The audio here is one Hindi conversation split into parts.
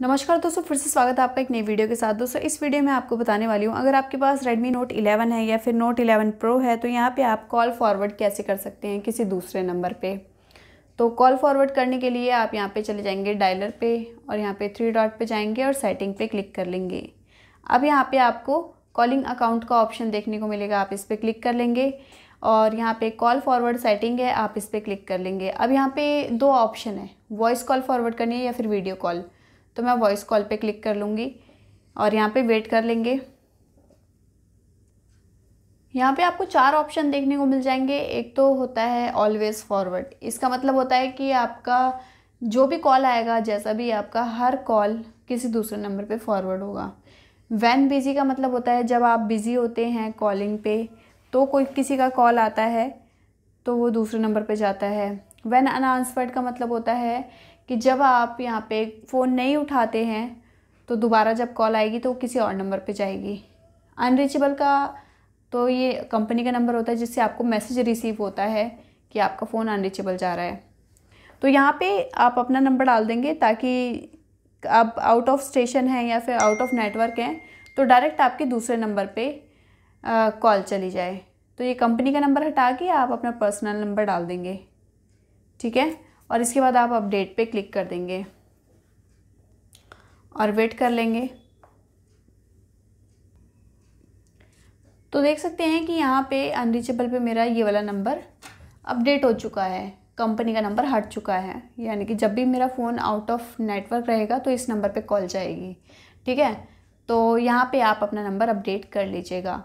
नमस्कार दोस्तों फिर से स्वागत है आपका एक नई वीडियो के साथ दोस्तों इस वीडियो में आपको बताने वाली हूँ अगर आपके पास Redmi Note 11 है या फिर Note 11 Pro है तो यहाँ पे आप कॉल फॉरवर्ड कैसे कर सकते हैं किसी दूसरे नंबर पे तो कॉल फॉरवर्ड करने के लिए आप यहाँ पे चले जाएंगे डायलर पे और यहाँ पे थ्री डॉट पर जाएंगे और सेटिंग पे क्लिक कर लेंगे अब यहाँ पर आपको कॉलिंग अकाउंट का ऑप्शन देखने को मिलेगा आप इस पर क्लिक कर लेंगे और यहाँ पे कॉल फॉरवर्ड सेटिंग है आप इस पर क्लिक कर लेंगे अब यहाँ पे दो ऑप्शन है वॉइस कॉल फॉरवर्ड करनी है या फिर वीडियो कॉल तो मैं वॉइस कॉल पे क्लिक कर लूँगी और यहाँ पे वेट कर लेंगे यहाँ पे आपको चार ऑप्शन देखने को मिल जाएंगे एक तो होता है ऑलवेज़ फॉरवर्ड इसका मतलब होता है कि आपका जो भी कॉल आएगा जैसा भी आपका हर कॉल किसी दूसरे नंबर पे फॉरवर्ड होगा वैन बिज़ी का मतलब होता है जब आप बिज़ी होते हैं कॉलिंग पे तो कोई किसी का कॉल आता है तो वो दूसरे नंबर पे जाता है वेन अनआंसफर्ड का मतलब होता है कि जब आप यहाँ पे फ़ोन नहीं उठाते हैं तो दोबारा जब कॉल आएगी तो वो किसी और नंबर पे जाएगी अनरीचेबल का तो ये कंपनी का नंबर होता है जिससे आपको मैसेज रिसीव होता है कि आपका फ़ोन अनरीचेबल जा रहा है तो यहाँ पे आप अपना नंबर डाल देंगे ताकि आप आउट ऑफ स्टेशन हैं या फिर आउट ऑफ नेटवर्क हैं तो डायरेक्ट आपके दूसरे नंबर पर कॉल चली जाए तो ये कंपनी का नंबर हटा के आप अपना पर्सनल नंबर डाल देंगे ठीक है और इसके बाद आप अपडेट पे क्लिक कर देंगे और वेट कर लेंगे तो देख सकते हैं कि यहाँ पे अनरीचेबल पे मेरा ये वाला नंबर अपडेट हो चुका है कंपनी का नंबर हट चुका है यानी कि जब भी मेरा फ़ोन आउट ऑफ नेटवर्क रहेगा तो इस नंबर पे कॉल जाएगी ठीक है तो यहाँ पे आप अपना नंबर अपडेट कर लीजिएगा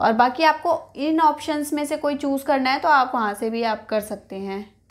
और बाकी आपको इन ऑप्शंस में से कोई चूज़ करना है तो आप वहाँ से भी आप कर सकते हैं